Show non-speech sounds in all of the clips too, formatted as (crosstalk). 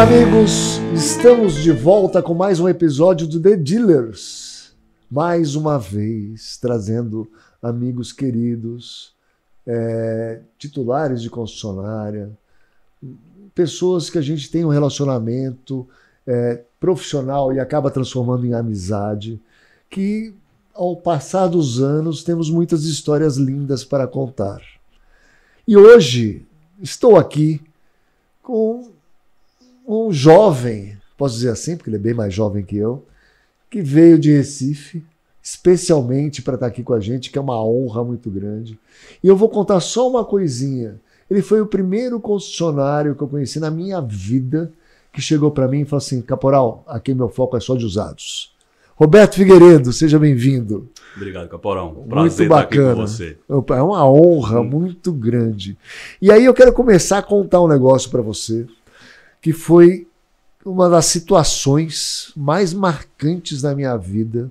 amigos! Estamos de volta com mais um episódio do The Dealers. Mais uma vez, trazendo amigos queridos, é, titulares de concessionária, pessoas que a gente tem um relacionamento é, profissional e acaba transformando em amizade, que ao passar dos anos temos muitas histórias lindas para contar. E hoje estou aqui com um jovem, posso dizer assim, porque ele é bem mais jovem que eu, que veio de Recife especialmente para estar tá aqui com a gente, que é uma honra muito grande. E eu vou contar só uma coisinha. Ele foi o primeiro concessionário que eu conheci na minha vida que chegou para mim e falou assim: Caporal, aqui meu foco é só de usados. Roberto Figueiredo, seja bem-vindo. Obrigado, Caporão. Um prazer muito tá bacana. estar aqui com você. É uma honra hum. muito grande. E aí eu quero começar a contar um negócio para você que foi uma das situações mais marcantes da minha vida,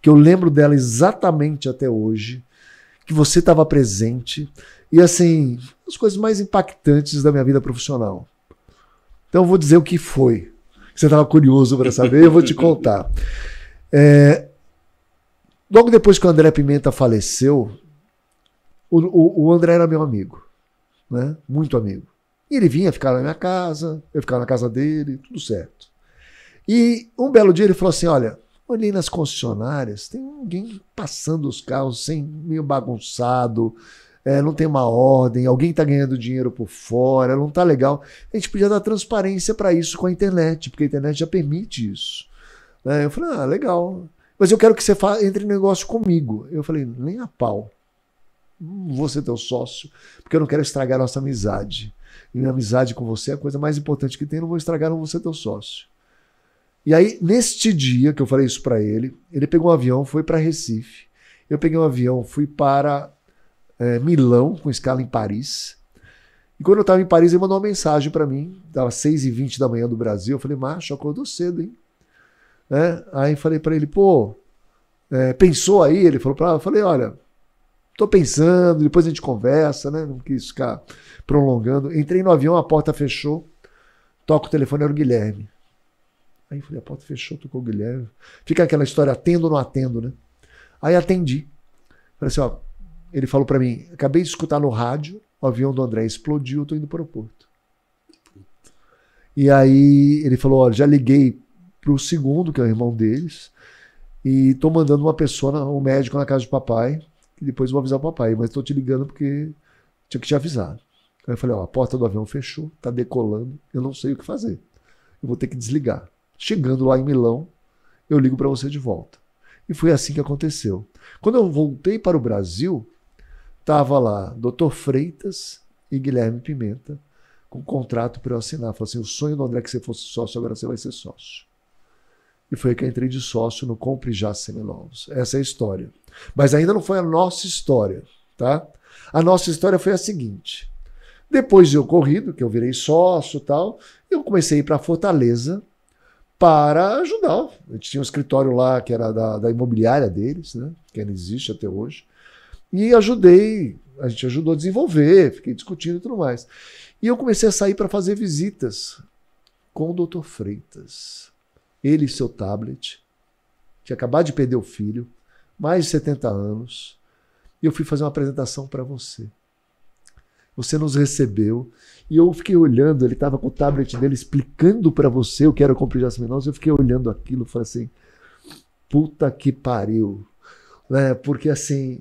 que eu lembro dela exatamente até hoje, que você estava presente, e assim, as coisas mais impactantes da minha vida profissional. Então eu vou dizer o que foi. Você estava curioso para saber, eu vou te contar. (laughs) É, logo depois que o André Pimenta faleceu, o, o, o André era meu amigo, né? muito amigo. E ele vinha, ficar na minha casa, eu ficava na casa dele, tudo certo. E um belo dia ele falou assim: Olha, olhei nas concessionárias, tem alguém passando os carros sem meio bagunçado, é, não tem uma ordem, alguém está ganhando dinheiro por fora, não está legal. A gente podia dar transparência para isso com a internet, porque a internet já permite isso. Né? Eu falei: Ah, legal. Mas eu quero que você entre em negócio comigo. Eu falei: Nem a pau. Não vou ser teu sócio, porque eu não quero estragar nossa amizade e minha amizade com você é a coisa mais importante que tem, não vou estragar, não vou ser teu sócio. E aí, neste dia que eu falei isso para ele, ele pegou um avião, foi para Recife. Eu peguei um avião, fui para é, Milão, com escala em Paris. E quando eu estava em Paris, ele mandou uma mensagem para mim, estava 6h20 da manhã do Brasil. Eu falei, macho, acordou cedo, hein? É, aí falei para ele, pô, é, pensou aí? Ele falou para eu falei, olha, Tô pensando, depois a gente conversa, né? Não quis ficar prolongando. Entrei no avião, a porta fechou. Toca o telefone, era o Guilherme. Aí falei, a porta fechou, tocou o Guilherme. Fica aquela história, atendo ou não atendo, né? Aí atendi. Falei assim, ó, ele falou para mim, acabei de escutar no rádio, o avião do André explodiu, tô indo pro aeroporto. E aí ele falou, ó, já liguei pro segundo, que é o irmão deles, e tô mandando uma pessoa, um médico na casa de papai, que depois vou avisar o papai, mas estou te ligando porque tinha que te avisar. Aí eu falei, ó, a porta do avião fechou, tá decolando, eu não sei o que fazer. Eu vou ter que desligar. Chegando lá em Milão, eu ligo para você de volta. E foi assim que aconteceu. Quando eu voltei para o Brasil, tava lá Dr. Freitas e Guilherme Pimenta com um contrato para eu assinar. Falou assim: o sonho do André é que você fosse sócio, agora você vai ser sócio. E foi aí que eu entrei de sócio no Compre Já Seminovos. Essa é a história. Mas ainda não foi a nossa história, tá? A nossa história foi a seguinte. Depois de ocorrido, que eu virei sócio tal, eu comecei a ir para Fortaleza para ajudar. A gente tinha um escritório lá que era da, da imobiliária deles, né? Que ainda existe até hoje. E ajudei, a gente ajudou a desenvolver, fiquei discutindo e tudo mais. E eu comecei a sair para fazer visitas com o Dr. Freitas. Ele e seu tablet, que acabar de perder o filho, mais de 70 anos, e eu fui fazer uma apresentação para você. Você nos recebeu e eu fiquei olhando, ele estava com o tablet dele explicando para você o que era o compro de eu fiquei olhando aquilo, falei assim, puta que pariu, né? Porque assim,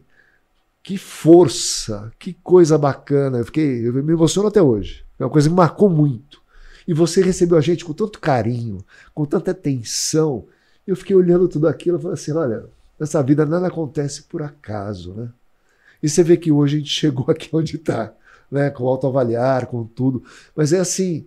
que força, que coisa bacana. Eu fiquei, eu me emociono até hoje. É uma coisa que me marcou muito. E você recebeu a gente com tanto carinho, com tanta atenção. Eu fiquei olhando tudo aquilo e falei assim: olha, Nessa vida nada acontece por acaso, né? E você vê que hoje a gente chegou (laughs) aqui onde está, né? Com autoavaliar, com tudo. Mas é assim,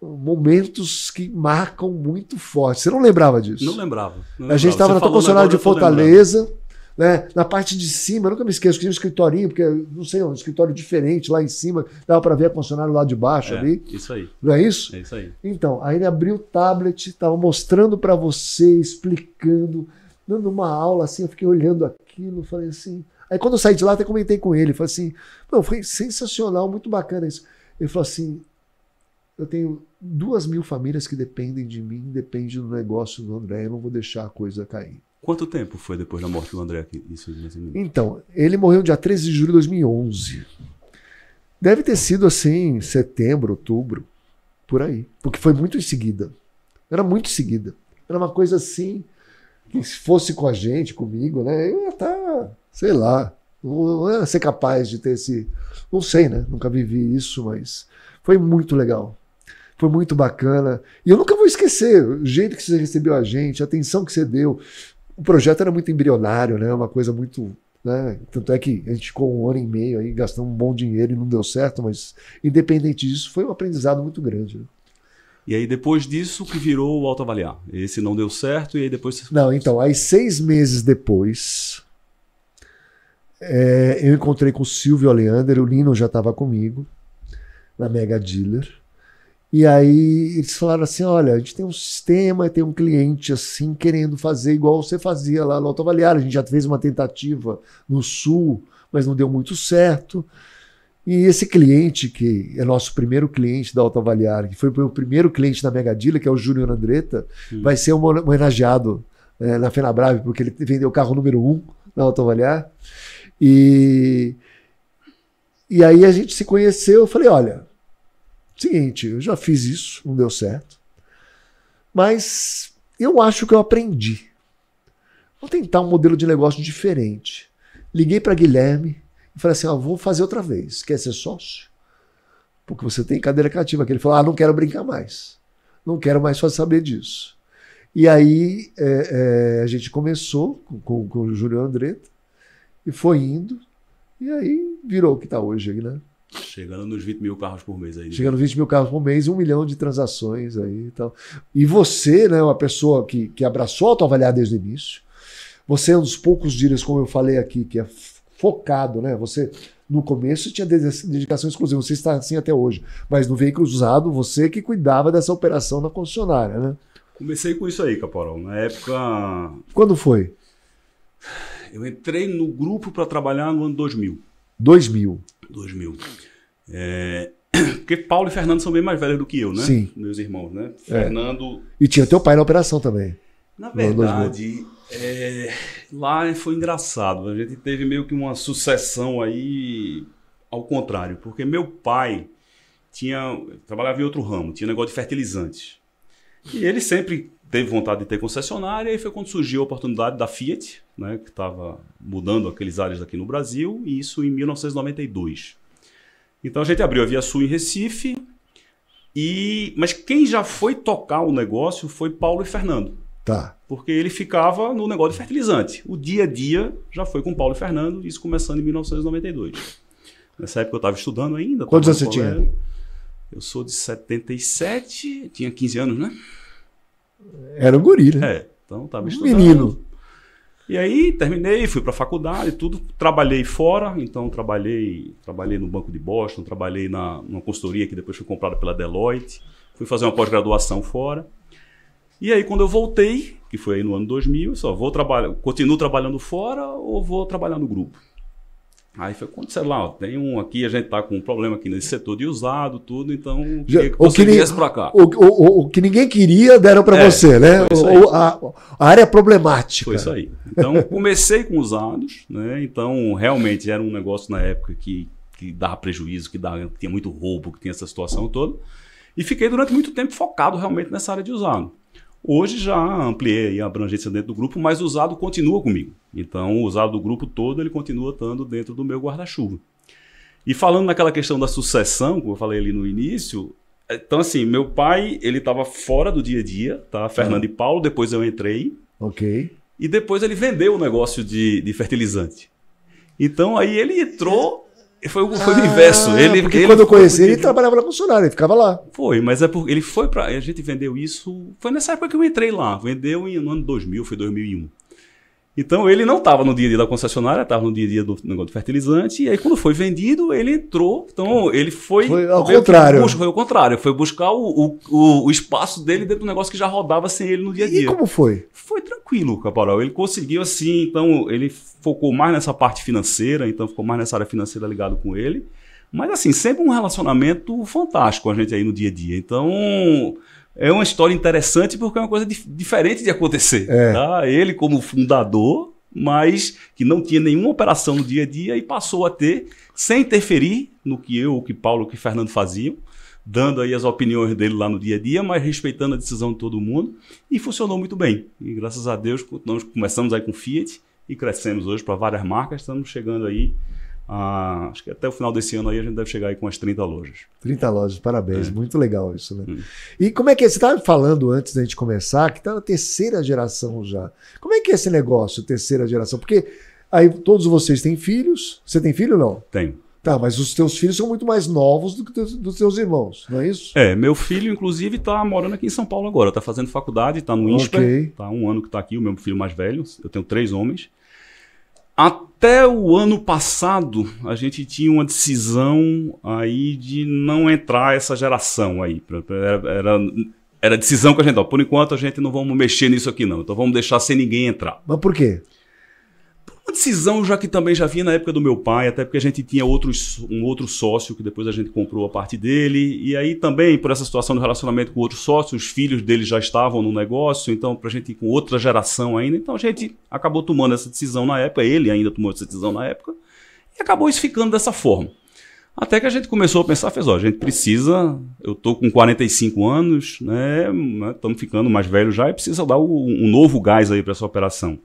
momentos que marcam muito forte. Você não lembrava disso? Não lembrava. Não lembrava. A gente estava na concessionária de Fortaleza, né? na parte de cima, nunca me esqueço, que tinha um escritorinho, porque não sei, um escritório diferente lá em cima, dava para ver a concessionária lá de baixo é, ali. Isso aí. Não é isso? É isso aí. Então, aí ele abriu o tablet, estava mostrando para você, explicando dando uma aula assim, eu fiquei olhando aquilo, falei assim. Aí quando eu saí de lá, até comentei com ele, falei assim, não, foi sensacional, muito bacana isso. Ele falou assim, eu tenho duas mil famílias que dependem de mim, dependem do negócio do André, eu não vou deixar a coisa cair. Quanto tempo foi depois da morte do André isso? Então, ele morreu dia 13 de julho de 2011. Deve ter sido assim, setembro, outubro, por aí. Porque foi muito em seguida. Era muito em seguida. Era uma coisa assim se fosse com a gente, comigo, né? Eu ia estar, tá, sei lá, não ia ser capaz de ter esse. Não sei, né? Nunca vivi isso, mas foi muito legal. Foi muito bacana. E eu nunca vou esquecer o jeito que você recebeu a gente, a atenção que você deu. O projeto era muito embrionário, né? Uma coisa muito né? Tanto é que a gente ficou um ano e meio aí, gastando um bom dinheiro e não deu certo, mas independente disso, foi um aprendizado muito grande. Né? E aí, depois disso, que virou o autoavaliar. Esse não deu certo, e aí depois. Não, então, aí seis meses depois, é, eu encontrei com o Silvio Oleander, o Lino já estava comigo, na Mega Dealer. E aí eles falaram assim: olha, a gente tem um sistema, tem um cliente assim querendo fazer igual você fazia lá no Autoavaliar. A gente já fez uma tentativa no sul, mas não deu muito certo. E esse cliente, que é nosso primeiro cliente da Avaliar, que foi o meu primeiro cliente da Megadila, que é o Júnior Andretta, vai ser um homenageado é, na Brave porque ele vendeu o carro número um na Autoavaliar. E, e aí a gente se conheceu, eu falei, olha, seguinte, eu já fiz isso, não deu certo, mas eu acho que eu aprendi. Vou tentar um modelo de negócio diferente. Liguei para Guilherme, eu falei assim: ó, vou fazer outra vez. Quer ser sócio? Porque você tem cadeira cativa. Que ele falou: ah, não quero brincar mais. Não quero mais só saber disso. E aí é, é, a gente começou com, com, com o Júlio Andretta e foi indo. E aí virou o que está hoje aí, né? Chegando nos 20 mil carros por mês aí. Né? Chegando nos 20 mil carros por mês, um milhão de transações aí e tal. E você, né, uma pessoa que, que abraçou a autoavaliar desde o início. Você é um dos poucos dias, como eu falei aqui, que é focado, né? Você no começo tinha dedicação exclusiva, você está assim até hoje. Mas no veículo usado, você que cuidava dessa operação na concessionária, né? Comecei com isso aí, Caporal. Na época. Quando foi? Eu entrei no grupo para trabalhar no ano 2000. 2000. 2000. É... (clears throat) Porque Paulo e Fernando são bem mais velhos do que eu, né? Sim. Meus irmãos, né? É. Fernando. E tinha teu pai na operação também. Na verdade, é lá é, foi engraçado. A gente teve meio que uma sucessão aí ao contrário, porque meu pai tinha trabalhava em outro ramo, tinha negócio de fertilizantes. E ele sempre teve vontade de ter concessionária, e foi quando surgiu a oportunidade da Fiat, né, que estava mudando aqueles áreas aqui no Brasil, e isso em 1992. Então a gente abriu a Via Sul em Recife, e mas quem já foi tocar o negócio foi Paulo e Fernando. Tá. Porque ele ficava no negócio de fertilizante. O dia a dia já foi com Paulo e Fernando, isso começando em 1992. Nessa época eu estava estudando ainda. Quantos anos você tinha? Eu sou de 77, tinha 15 anos, né? Era um guri, né? É, então estava estudando. Menino. E aí terminei, fui para a faculdade, tudo, trabalhei fora, então trabalhei, trabalhei no Banco de Boston, trabalhei na numa consultoria que depois foi comprada pela Deloitte, fui fazer uma pós-graduação fora. E aí, quando eu voltei, que foi aí no ano 2000, eu só vou trabalhar, continuo trabalhando fora ou vou trabalhar no grupo? Aí foi quando, sei lá, ó, tem um aqui, a gente tá com um problema aqui nesse setor de usado, tudo, então Já, que o que viesse para cá. O, o, o, que ninguém queria deram para é, você, né? O, a, a, área é problemática. Foi isso aí. Então, comecei com usados, né? Então, realmente era um negócio na época que, que dava prejuízo, que, dava, que tinha muito roubo, que tinha essa situação toda. E fiquei durante muito tempo focado realmente nessa área de usado. Hoje já ampliei a abrangência dentro do grupo, mas o usado continua comigo. Então, o usado do grupo todo, ele continua estando dentro do meu guarda-chuva. E falando naquela questão da sucessão, como eu falei ali no início, é, então assim, meu pai, ele estava fora do dia a dia, tá? tá. Fernando uhum. e Paulo, depois eu entrei. OK. E depois ele vendeu o negócio de, de fertilizante. Então aí ele entrou foi, foi ah, o inverso. Ele, porque ele, quando eu conheci ele, ele trabalhava na funcionária, ele ficava lá. Foi, mas é porque ele foi para. A gente vendeu isso. Foi nessa época que eu entrei lá. Vendeu em, no ano 2000, foi 2001. Então ele não estava no dia a dia da concessionária, estava no dia a dia do negócio do fertilizante, e aí quando foi vendido, ele entrou. Então ele foi. Foi ao contrário. foi ao contrário, foi buscar o, o, o, espaço dele dentro do negócio que já rodava sem ele no dia a dia. E como foi? Foi tranquilo, Caporal. Ele conseguiu assim, então ele focou mais nessa parte financeira, então ficou mais nessa área financeira ligado com ele. Mas assim, sempre um relacionamento fantástico a gente aí no dia a dia. Então é uma história interessante porque é uma coisa dif diferente de acontecer. É. Tá? Ele, como fundador, mas que não tinha nenhuma operação no dia a dia e passou a ter, sem interferir no que eu, o que Paulo, o que Fernando faziam, dando aí as opiniões dele lá no dia a dia, mas respeitando a decisão de todo mundo e funcionou muito bem. E graças a Deus, nós começamos aí com Fiat e crescemos hoje para várias marcas, estamos chegando aí ah, acho que até o final desse ano aí a gente deve chegar aí com as 30 lojas. 30 lojas, parabéns, é. muito legal isso, né? Hum. E como é que é? Você estava tá falando antes da gente começar que está na terceira geração já. Como é que é esse negócio, terceira geração? Porque aí todos vocês têm filhos. Você tem filho ou não? Tenho. Tá, mas os teus filhos são muito mais novos do que teus, dos teus irmãos, não é isso? É, meu filho, inclusive, está morando aqui em São Paulo agora, está fazendo faculdade, está no INSPER, okay. Tá um ano que está aqui, o meu filho mais velho, eu tenho três homens, até o ano passado, a gente tinha uma decisão aí de não entrar essa geração aí. Era, era, era decisão que a gente, ó, por enquanto a gente não vamos mexer nisso aqui não, então vamos deixar sem ninguém entrar. Mas por quê? Uma decisão já que também já vinha na época do meu pai, até porque a gente tinha outro um outro sócio que depois a gente comprou a parte dele. E aí também, por essa situação do relacionamento com outros sócios, os filhos dele já estavam no negócio, então pra gente ir com outra geração ainda. Então a gente acabou tomando essa decisão na época, ele ainda tomou essa decisão na época, e acabou isso ficando dessa forma. Até que a gente começou a pensar, fez, ó, a gente precisa, eu tô com 45 anos, né, estamos né, ficando mais velho já e precisa dar um, um novo gás aí para essa operação.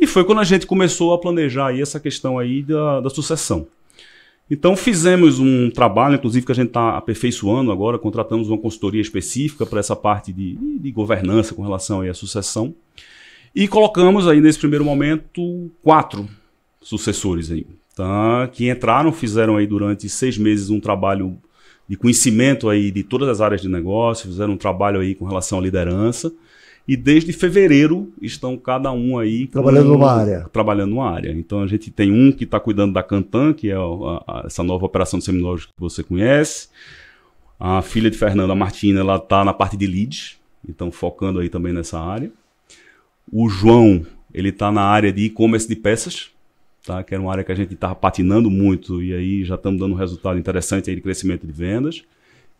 E foi quando a gente começou a planejar aí essa questão aí da, da sucessão. Então fizemos um trabalho, inclusive que a gente está aperfeiçoando agora, contratamos uma consultoria específica para essa parte de, de, governança com relação à sucessão. E colocamos aí nesse primeiro momento quatro sucessores aí, tá? que entraram, fizeram aí durante seis meses um trabalho de conhecimento aí de todas as áreas de negócio, fizeram um trabalho aí com relação à liderança e desde fevereiro estão cada um aí trabalhando com, numa área. Trabalhando numa área. Então a gente tem um que está cuidando da Cantan, que é a, a, essa nova operação de seminórios que você conhece. A filha de Fernanda Martina, ela está na parte de leads, então focando aí também nessa área. O João, ele está na área de e-commerce de peças, tá? Que era uma área que a gente estava patinando muito e aí já estamos dando um resultado interessante aí de crescimento de vendas.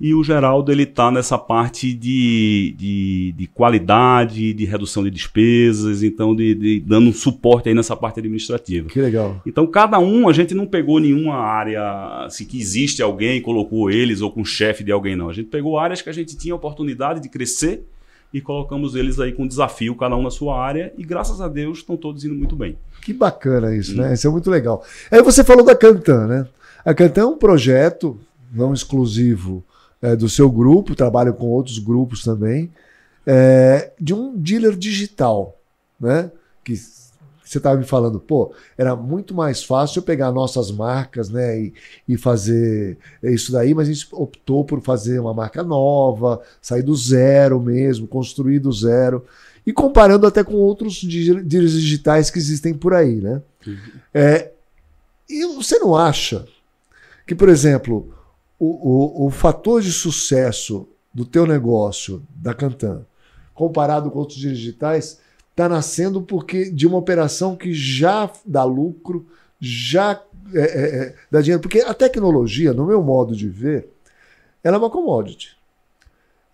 E o Geraldo ele está nessa parte de, de, de, qualidade, de redução de despesas, então de, de, dando um suporte aí nessa parte administrativa. Que legal. Então cada um a gente não pegou nenhuma área assim, que existe alguém colocou eles ou com chefe de alguém não. A gente pegou áreas que a gente tinha oportunidade de crescer e colocamos eles aí com desafio, cada um na sua área, e graças a Deus estão todos indo muito bem. Que bacana isso, né? Uhum. Isso é muito legal. Aí você falou da Cantan, né? A Cantan é um projeto não exclusivo é, do seu grupo, trabalho com outros grupos também, é, de um dealer digital, né? Que você estava me falando, pô, era muito mais fácil eu pegar nossas marcas, né, e, e, fazer isso daí, mas a gente optou por fazer uma marca nova, sair do zero mesmo, construir do zero, e comparando até com outros dealers digitais que existem por aí, né? Uhum. É, e você não acha que, por exemplo, o, o, o fator de sucesso do teu negócio, da Cantan, comparado com outros digitais, está nascendo porque de uma operação que já dá lucro, já é, é, é, dá dinheiro. Porque a tecnologia, no meu modo de ver, ela é uma commodity.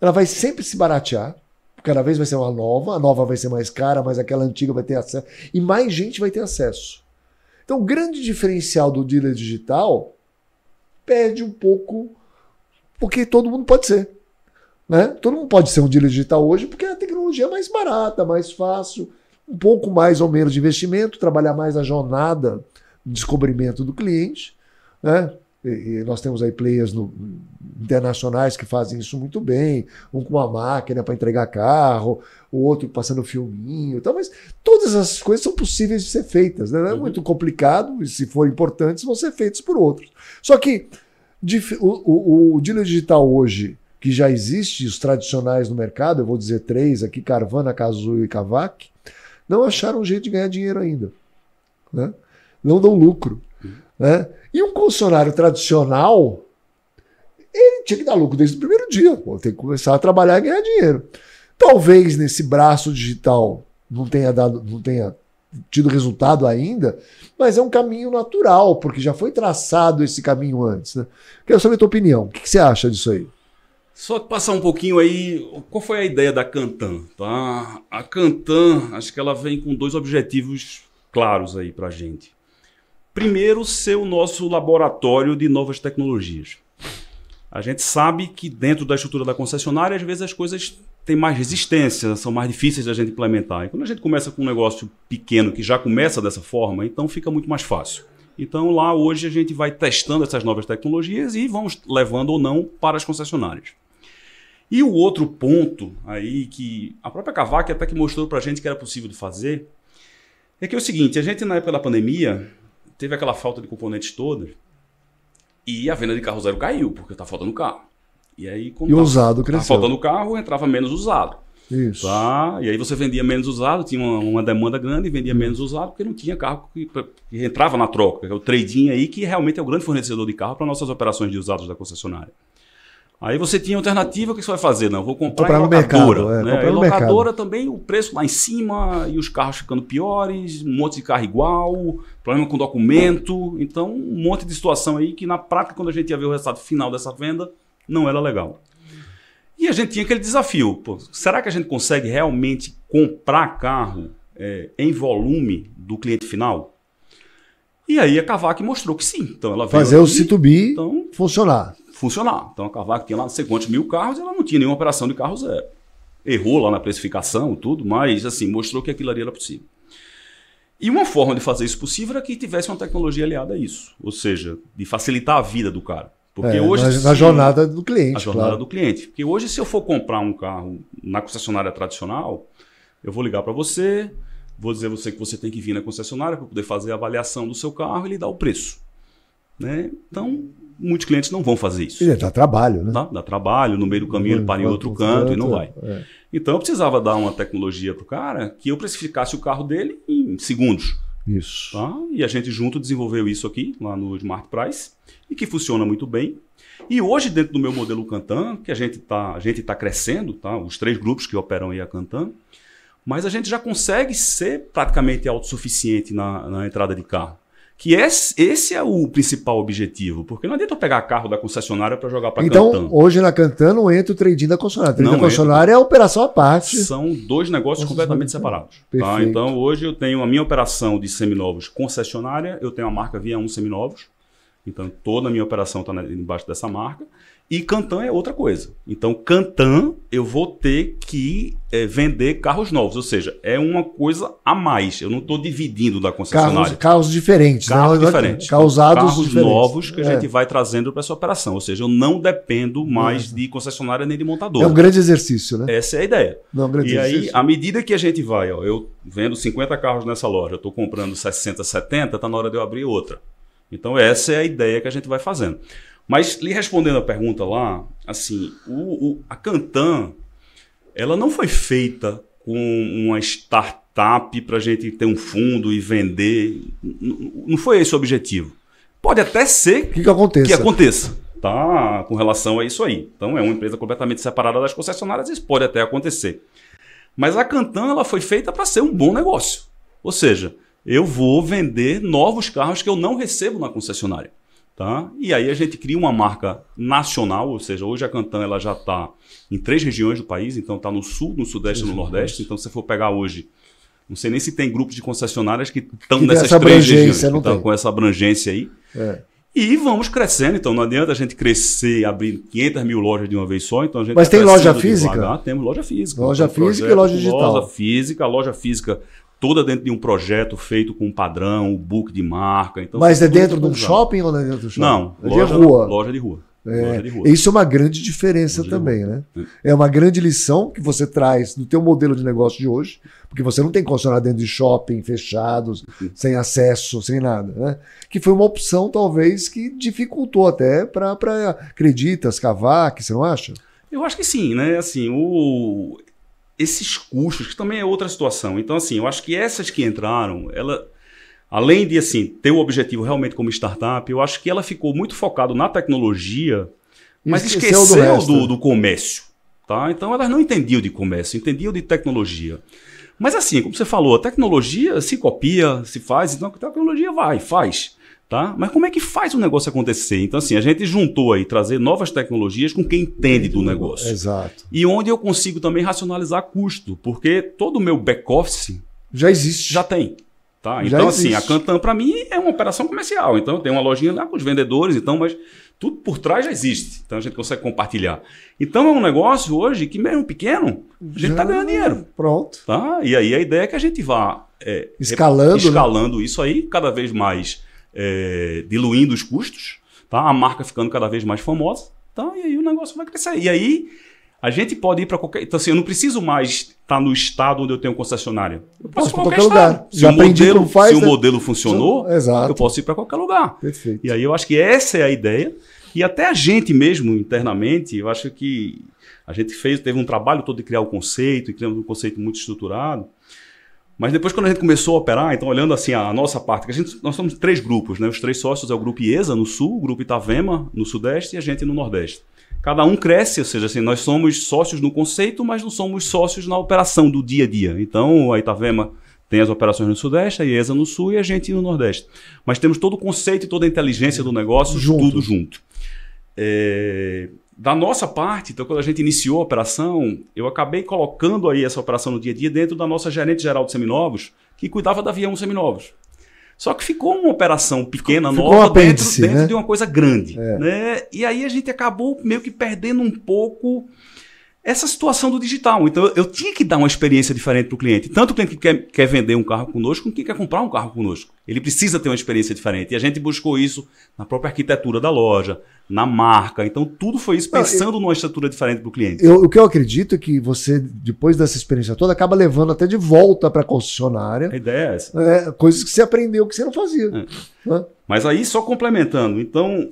Ela vai sempre se baratear, cada vez vai ser uma nova, a nova vai ser mais cara, mas aquela antiga vai ter acesso, e mais gente vai ter acesso. Então, o grande diferencial do dealer digital perde um pouco, porque todo mundo pode ser. Né? Todo mundo pode ser um dealer digital hoje, porque a tecnologia é mais barata, mais fácil, um pouco mais ou menos de investimento, trabalhar mais a jornada de descobrimento do cliente. Né? E, nós temos aí players no, internacionais que fazem isso muito bem, um com uma máquina para entregar carro, o outro passando filminho, tal, mas todas essas coisas são possíveis de ser feitas, né? não é uhum. muito complicado, e se for importantes, vão ser feitos por outros. Só que o, o, o dealer digital hoje, que já existe, os tradicionais no mercado, eu vou dizer três aqui, Carvana, Casuio e Cavac, não acharam um jeito de ganhar dinheiro ainda. Né? Não dão lucro. Né? E um concessionário tradicional, ele tinha que dar lucro desde o primeiro dia. Pô, tem que começar a trabalhar e ganhar dinheiro. Talvez nesse braço digital não tenha dado, não tenha tido resultado ainda, mas é um caminho natural, porque já foi traçado esse caminho antes. Né? Quero saber a tua opinião. O que, que você acha disso aí? Só passar um pouquinho aí, qual foi a ideia da Cantan? Tá? A Cantan, acho que ela vem com dois objetivos claros aí para gente. Primeiro, ser o nosso laboratório de novas tecnologias. A gente sabe que dentro da estrutura da concessionária, às vezes as coisas têm mais resistência, são mais difíceis da gente implementar. E quando a gente começa com um negócio pequeno que já começa dessa forma, então fica muito mais fácil. Então lá hoje a gente vai testando essas novas tecnologias e vamos levando ou não para as concessionárias. E o outro ponto aí que a própria Cavac até que mostrou para a gente que era possível de fazer é que é o seguinte: a gente na época da pandemia teve aquela falta de componentes toda e a venda de carro zero caiu, porque tá faltando carro. E aí, quando e tava, tá usado tá cresceu. Tava faltando carro, entrava menos usado. Isso. Tá? E aí você vendia menos usado, tinha uma, uma demanda grande, vendia hum. menos usado, porque não tinha carro que, que entrava na troca. É o trading aí que realmente é o grande fornecedor de carro para nossas operações de usados da concessionária. Aí você tinha alternativa, o que você vai fazer? Não, vou comprar, comprar em locadora. Mercado, né? é, né? comprar locadora também, o preço lá em cima, e os carros ficando piores, um monte de carro igual, problema com documento. Então, um monte de situação aí que na prática, quando a gente ia ver o resultado final dessa venda, não era legal. E a gente tinha aquele desafio. Pô, será que a gente consegue realmente comprar carro é, em volume do cliente final? E aí a Cavac mostrou que sim. Então ela Fazer aqui, o Citubi então, funcionar funcionar. Então a cavaca tinha lá não sei quantos mil carros, ela não tinha nenhuma operação de carro zero. Errou lá na precificação, tudo, mas assim, mostrou que aquilo ali era possível. E uma forma de fazer isso possível era que tivesse uma tecnologia aliada a isso, ou seja, de facilitar a vida do cara. Porque é, hoje. Na, na jornada do cliente. A jornada claro. do cliente. Porque hoje, se eu for comprar um carro na concessionária tradicional, eu vou ligar para você, vou dizer a você que você tem que vir na concessionária para poder fazer a avaliação do seu carro e lhe dar o preço. Né? Então, muitos clientes não vão fazer isso. Ele dá trabalho, né? Dá, dá, trabalho, no meio do caminho ele uhum. para em outro canto e não vai. É, é. Então eu precisava dar uma tecnologia para o cara que eu precificasse o carro dele em segundos. Isso. Tá? E a gente junto desenvolveu isso aqui, lá no Smart Price, e que funciona muito bem. E hoje, dentro do meu modelo Cantan, que a gente está tá crescendo, tá? os três grupos que operam aí a Cantan, mas a gente já consegue ser praticamente autossuficiente na, na entrada de carro. Que é, esse é o principal objetivo, porque não adianta eu pegar carro da concessionária para jogar para então, Então, hoje na Cantano entra o trading da concessionária. trading não da concessionária entra. é operação à parte. São dois negócios completamente separados. Tá? Então, hoje eu tenho a minha operação de seminovos concessionária, eu tenho a marca Via 1 Seminovos, então toda a minha operação está embaixo dessa marca. E Cantan é outra coisa. Então, Cantan, eu vou ter que é, vender carros novos. Ou seja, é uma coisa a mais. Eu não estou dividindo da concessionária. Carros, carros diferentes. Né? Carros né? diferentes. Tipo, causados carros diferentes. novos que é. a gente vai trazendo para essa operação. Ou seja, eu não dependo mais é. de concessionária nem de montador. É um grande exercício, né? Essa é a ideia. Não, é um grande e exercício. aí, à medida que a gente vai, ó, eu vendo 50 carros nessa loja, eu estou comprando 60, 70, está na hora de eu abrir outra. Então, essa é a ideia que a gente vai fazendo. Mas lhe respondendo a pergunta lá, assim, o, o, a Cantan, ela não foi feita com uma startup para a gente ter um fundo e vender. Não, não foi esse o objetivo. Pode até ser que, que aconteça. Que aconteça tá com relação a isso aí. Então é uma empresa completamente separada das concessionárias, isso pode até acontecer. Mas a Cantan ela foi feita para ser um bom negócio. Ou seja, eu vou vender novos carros que eu não recebo na concessionária. Tá? E aí a gente cria uma marca nacional, ou seja, hoje a Cantan ela já está em três regiões do país, então está no sul, no sudeste e no nordeste. Então, se você for pegar hoje, não sei nem se tem grupos de concessionárias que estão nessas três regiões, que tá estão com essa abrangência aí. É. E vamos crescendo, então não adianta a gente crescer abrindo 500 mil lojas de uma vez só. Então a gente Mas tá tem loja física? Devagar. Temos loja física. Loja física projeto, e loja digital. Loja física, a loja física toda dentro de um projeto feito com um padrão, um book de marca. Então, Mas é dentro de um shopping ou não é dentro do shopping? Não, é loja, de rua. Loja de rua. É, de rua. isso é uma grande diferença loja também, né? É. uma grande lição que você traz do teu modelo de negócio de hoje, porque você não tem concessionário dentro de shopping, fechados, uhum. sem acesso, sem nada, né? Que foi uma opção, talvez, que dificultou até para acreditas, cavar, que você não acha? Eu acho que sim, né? Assim, o esses custos, que também é outra situação. Então, assim, eu acho que essas que entraram, ela, além de assim ter o objetivo realmente como startup, eu acho que ela ficou muito focado na tecnologia, mas esqueceu, esqueceu do, do, do, comércio. Tá? Então, elas não entendiam de comércio, entendiam de tecnologia. Mas assim, como você falou, a tecnologia se copia, se faz, então a tecnologia vai, faz tá? Mas como é que faz o negócio acontecer? Então, assim, a gente juntou aí trazer novas tecnologias com quem entende do negócio. Exato. E onde eu consigo também racionalizar custo, porque todo o meu back-office. Já existe. Já tem. Tá? Já então, assim, existe. assim, a Cantan, para mim, é uma operação comercial. Então, eu tenho uma lojinha lá com os vendedores, então, mas tudo por trás já existe. Então, a gente consegue compartilhar. Então, é um negócio hoje que, mesmo pequeno, a gente está ganhando dinheiro. Pronto. Tá? E aí, a ideia é que a gente vá. É, escalando. Né? Escalando né? isso aí cada vez mais é, diluindo os custos, tá? a marca ficando cada vez mais famosa, tá? e aí o negócio vai crescer. E aí a gente pode ir para qualquer. Então, assim, eu não preciso mais estar tá no estado onde eu tenho concessionária. Eu posso ir para qualquer, lugar. Já se o modelo, faz, se né? o modelo funcionou, Exato. eu posso ir para qualquer lugar. Perfeito. E aí eu acho que essa é a ideia. E até a gente mesmo, internamente, eu acho que a gente fez, teve um trabalho todo de criar o conceito, e criamos um conceito muito estruturado. Mas depois, quando a gente começou a operar, então olhando assim a nossa parte, que a gente, nós somos três grupos, né? Os três sócios é o grupo IESA no sul, o grupo Itavema no sudeste e a gente no nordeste. Cada um cresce, ou seja, assim, nós somos sócios no conceito, mas não somos sócios na operação do dia a dia. Então, a Itavema tem as operações no Sudeste, a IESA no Sul e a gente no Nordeste. Mas temos todo o conceito e toda a inteligência do negócio junto. tudo junto. É, da nossa parte, então, quando a gente iniciou a operação, eu acabei colocando aí essa operação no dia a dia dentro da nossa gerente geral de seminovos, que cuidava da avião seminovos. Só que ficou uma operação pequena, ficou nova, dentro, dentro né? de uma coisa grande. É. Né? E aí a gente acabou meio que perdendo um pouco essa situação do digital. Então, eu, tinha que dar uma experiência diferente para o cliente. Tanto o cliente que quer, quer vender um carro conosco, como quem quer comprar um carro conosco. Ele precisa ter uma experiência diferente. E a gente buscou isso na própria arquitetura da loja, na marca. Então, tudo foi isso pensando eu, numa estrutura diferente para o cliente. Eu, o que eu acredito é que você, depois dessa experiência toda, acaba levando até de volta para a concessionária. A ideia é essa. É, coisas que você aprendeu que você não fazia. É. Né? Mas aí, só complementando. Então,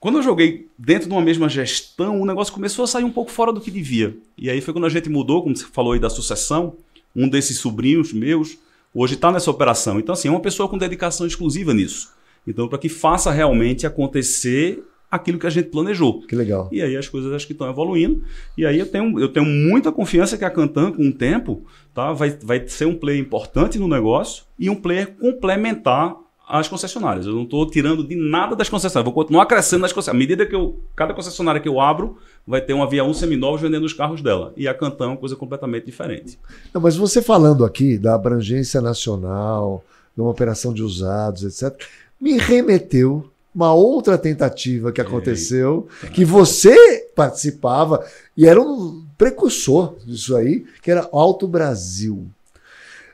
quando eu joguei dentro de uma mesma gestão, o negócio começou a sair um pouco fora do que devia. E aí foi quando a gente mudou, como você falou aí da sucessão, um desses sobrinhos meus hoje está nessa operação. Então, assim, é uma pessoa com dedicação exclusiva nisso. Então, para que faça realmente acontecer aquilo que a gente planejou. Que legal. E aí as coisas acho que estão evoluindo. E aí eu tenho, eu tenho muita confiança que a Cantan, com o tempo, tá, vai, vai ser um player importante no negócio e um player complementar as concessionárias. Eu não estou tirando de nada das concessionárias. Vou continuar crescendo nas concessionárias. À medida que eu. Cada concessionária que eu abro vai ter uma Via 1 seminovos vendendo os carros dela. E a Cantão é uma coisa completamente diferente. Não, mas você falando aqui da abrangência nacional, de uma operação de usados, etc., me remeteu uma outra tentativa que aconteceu, Eita. que você participava e era um precursor disso aí, que era Alto Brasil.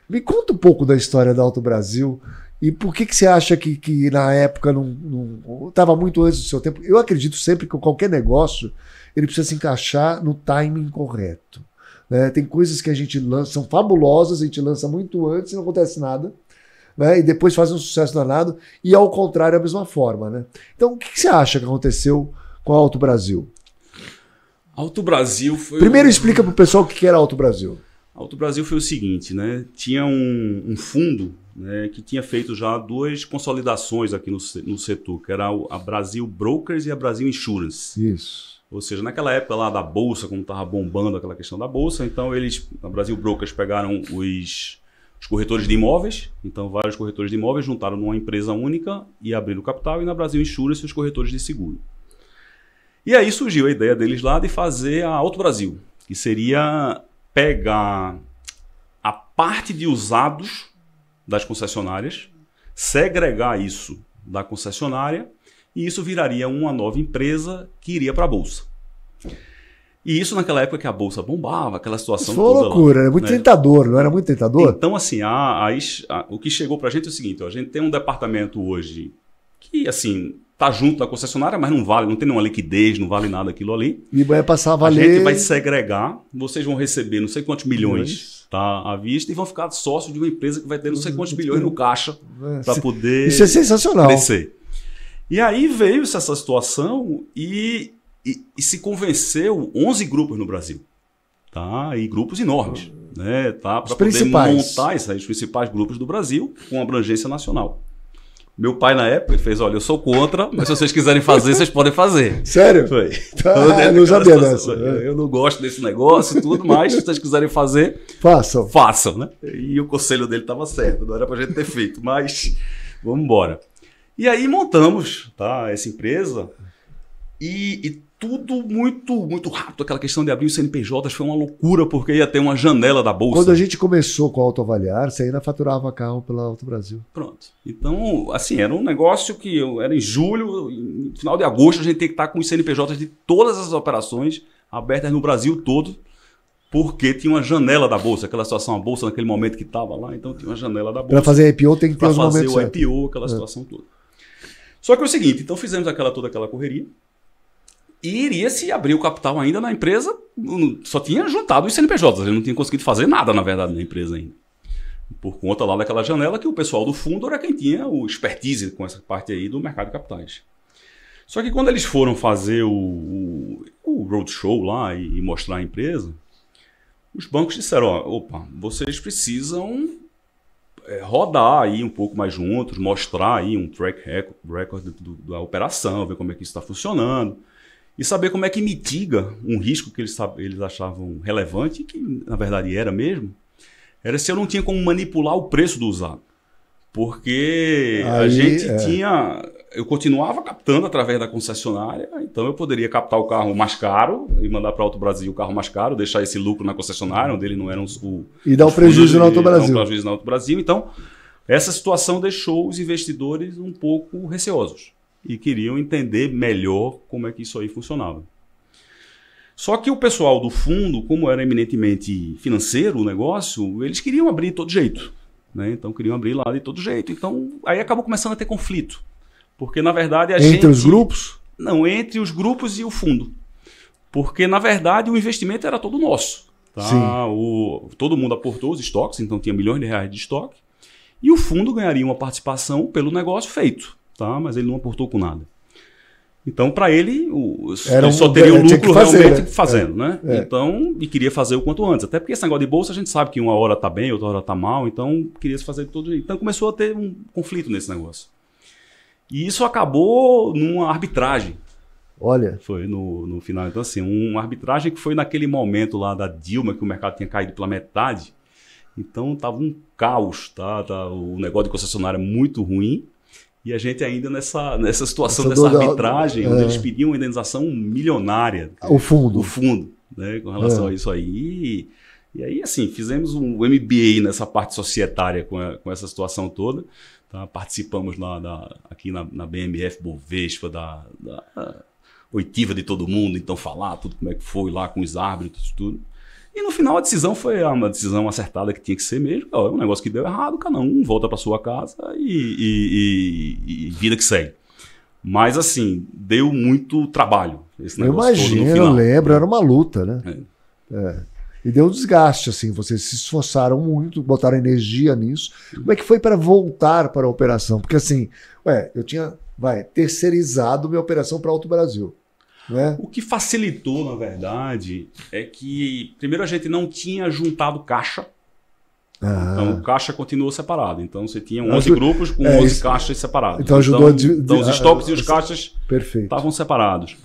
Me conta um pouco da história da Alto Brasil e por que, que você acha que, que na época não estava muito antes do seu tempo? Eu acredito sempre que qualquer negócio ele precisa se encaixar no timing correto. Né? Tem coisas que a gente lança, são fabulosas, a gente lança muito antes e não acontece nada. Né? E depois faz um sucesso danado, e ao contrário, é a mesma forma. Né? Então, o que, que você acha que aconteceu com a Alto Brasil? Alto Brasil foi. Primeiro, explica para o pessoal o que era Alto Brasil. Alto Brasil foi o seguinte, né? Tinha um, um fundo né, que tinha feito já duas consolidações aqui no, no setor, que era a Brasil Brokers e a Brasil Insurance. Isso. Ou seja, naquela época lá da Bolsa, quando estava bombando aquela questão da Bolsa, então eles, a Brasil Brokers pegaram os, os corretores de imóveis, então vários corretores de imóveis juntaram numa empresa única e abriram capital, e na Brasil Insurance os corretores de seguro. E aí surgiu a ideia deles lá de fazer a Auto Brasil, que seria pegar a parte de usados das concessionárias, segregar isso da concessionária e isso viraria uma nova empresa que iria para a bolsa. E isso naquela época que a bolsa bombava, aquela situação isso foi loucura, era muito né? tentador, não era muito tentador? Então assim, a, a, a, o que chegou para a gente é o seguinte: ó, a gente tem um departamento hoje que assim tá junto da concessionária, mas não vale, não tem nenhuma liquidez, não vale nada aquilo ali. E vai passar a valer. A gente vai segregar, vocês vão receber não sei quantos milhões. milhões tá à vista e vão ficar sócios de uma empresa que vai ter não sei quantos bilhões no caixa para poder Isso é sensacional. crescer. E aí veio essa situação e, e, e, se convenceu 11 grupos no Brasil. Tá? E grupos enormes. Né? Tá? Para poder montar esses, os principais grupos do Brasil com abrangência nacional. Meu pai, na época, ele fez: olha, eu sou contra, mas se vocês quiserem fazer, vocês podem fazer. (laughs) Sério? Foi. Então, (laughs) ah, não sabia dessa. Né? Eu não gosto desse negócio e tudo, mas se vocês quiserem fazer, façam. Façam, né? E o conselho dele estava certo, não era para gente ter feito, mas vamos embora. E aí montamos tá, essa empresa e, e tudo muito muito rápido. Aquela questão de abrir os CNPJs foi uma loucura, porque ia ter uma janela da bolsa. Quando a gente começou com o Autoavaliar, você ainda faturava carro pela Auto Brasil. Pronto. Então, assim, era um negócio que eu, era em julho, no final de agosto, a gente tem que estar com os CNPJs de todas as operações abertas no Brasil todo, porque tinha uma janela da bolsa, aquela situação, a bolsa naquele momento que estava lá, então tinha uma janela da bolsa. Para fazer IPO tem que ter os momentos Para fazer o IPO, aquela é. situação toda. Só que é o seguinte, então fizemos aquela toda aquela correria, e iria se abrir o capital ainda na empresa, só tinha juntado os CNPJs, ele não tinha conseguido fazer nada, na verdade, na empresa ainda. Por conta lá daquela janela que o pessoal do fundo era quem tinha o expertise com essa parte aí do mercado de capitais. Só que quando eles foram fazer o, o, o roadshow lá e, e, mostrar a empresa, os bancos disseram, ó, opa, vocês precisam é, rodar aí um pouco mais juntos, mostrar aí um track record, record do, da operação, ver como é que isso está funcionando e saber como é que mitiga um risco que eles, eles achavam relevante, que na verdade era mesmo, era se eu não tinha como manipular o preço do usado. Porque Aí, a gente é. tinha. Eu continuava captando através da concessionária, então eu poderia captar o carro mais caro e mandar para Auto Brasil o carro mais caro, deixar esse lucro na concessionária, onde ele não era o. E dar o prejuízo na Auto Brasil. Dar um prejuízo na Auto Brasil. Então, essa situação deixou os investidores um pouco receosos e queriam entender melhor como é que isso aí funcionava. Só que o pessoal do fundo, como era eminentemente financeiro o negócio, eles queriam abrir de todo jeito. Né? Então queriam abrir lá de todo jeito. Então aí acabou começando a ter conflito. Porque na verdade a entre gente. Entre os grupos? Não, entre os grupos e o fundo. Porque na verdade o investimento era todo nosso. Tá? O... Todo mundo aportou os estoques, então tinha milhões de reais de estoque. E o fundo ganharia uma participação pelo negócio feito tá? mas ele não aportou com nada. Então, para ele, o, Era ele só teria um, é, o lucro fazer, realmente é. né? fazendo, é, né? É. Então, e queria fazer o quanto antes. Até porque esse negócio de bolsa, a gente sabe que uma hora está bem, outra hora está mal, então queria se fazer de todo jeito. Então começou a ter um conflito nesse negócio. E isso acabou numa arbitragem. Olha. Foi no, no final. Então, assim, uma arbitragem que foi naquele momento lá da Dilma, que o mercado tinha caído pela metade. Então, tava um caos, tá, tá o negócio de concessionária muito ruim. E a gente ainda nessa, nessa situação Essa dessa arbitragem, da, é. onde eles pediam uma indenização milionária. O fundo. O fundo, né, com relação é. a isso aí. E, e, aí, assim, fizemos um MBA nessa parte societária com, a, com essa situação toda. Tá? Participamos na, na, aqui na, na, BMF Bovespa, da, da oitiva de todo mundo, então falar tudo como é que foi lá com os árbitros, tudo. E no final a decisão foi uma decisão acertada que tinha que ser mesmo. é um negócio que deu errado, cada um volta para sua casa e, e, e, e, vida que segue. Mas assim, deu muito trabalho. Esse eu imagino, eu lembro, era uma luta, né? É. É. E deu um desgaste, assim, vocês se esforçaram muito, botaram energia nisso. Como é que foi para voltar para a operação? Porque assim, ué, eu tinha, vai, terceirizado minha operação para Alto Brasil. Né? O que facilitou, na verdade, é que primeiro a gente não tinha juntado caixa. Ah. Então o caixa continuou separado. Então você tinha 11 então, Acho... grupos com é, 11 isso. caixas separados. Então, então ajudou então, de, então os estoques ah, e os caixas estavam separados.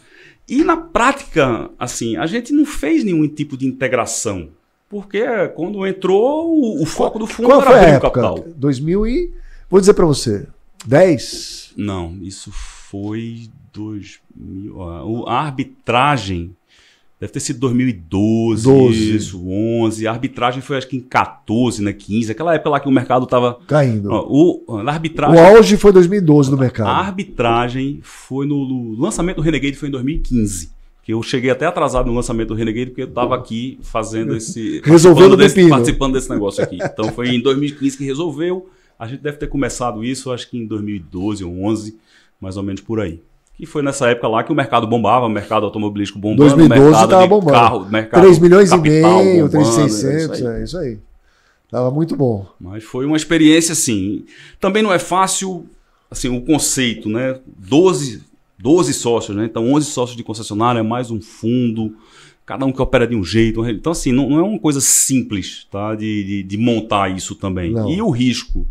E na prática, assim, a gente não fez nenhum tipo de integração. Porque é quando entrou, o, o foco do fundo Qual era abrir o capital. 2000 e... Vou dizer para você, 10? Não, isso foi 2000, a arbitragem deve ter sido 2012, 12. isso, 11. A arbitragem foi acho que em 14, né, 15, aquela época lá que o mercado estava caindo. o a arbitragem O auge foi 2012 no mercado. A arbitragem foi no, no lançamento do Renegade foi em 2015 eu cheguei até atrasado no lançamento do Renegade porque eu estava aqui fazendo esse (laughs) resolvendo desse, participando desse negócio aqui. Então foi em 2015 (laughs) que resolveu. A gente deve ter começado isso, acho que em 2012 ou 11, mais ou menos por aí. E foi nessa época lá que o mercado bombava, o mercado automobilístico bombando, 2012 estava bombando. Carro, mercado 3 milhões capital, e meio, é 3,600, é isso aí. Tava muito bom. Mas foi uma experiência assim. Também não é fácil assim o conceito, né? 12, 12 sócios, né? Então 11 sócios de concessionária mais um fundo, cada um que opera de um jeito. Então assim, não, não é uma coisa simples, tá? De, de, de montar isso também. Não. E o risco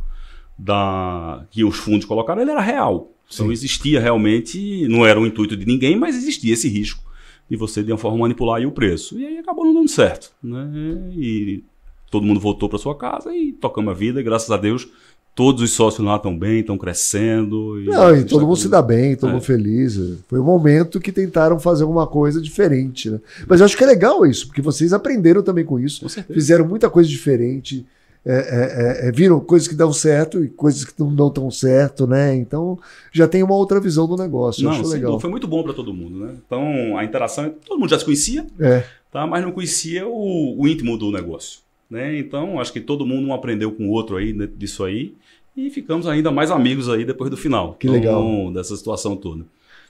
da que os fundos colocaram, ele era real. Então Sim. existia realmente, não era o intuito de ninguém, mas existia esse risco de você de uma forma manipular o preço. E aí acabou não dando certo. Né? E todo mundo voltou para sua casa e tocamos a vida, e graças a Deus todos os sócios lá estão bem, estão crescendo. E não, e todo tá mundo se dá bem, todo é. mundo feliz. Foi o um momento que tentaram fazer alguma coisa diferente. Né? Mas eu acho que é legal isso, porque vocês aprenderam também com isso, com fizeram muita coisa diferente. É é, é, é, viram coisas que dão certo e coisas que não dão tão certo, né? Então já tem uma outra visão do negócio. Não, sim, legal. Não, foi muito bom para todo mundo, né? Então a interação, todo mundo já se conhecia, é. tá? mas não conhecia o, o íntimo do negócio. Né? Então, acho que todo mundo aprendeu com o outro aí né, disso aí e ficamos ainda mais amigos aí depois do final. Que legal. Então, dessa situação toda.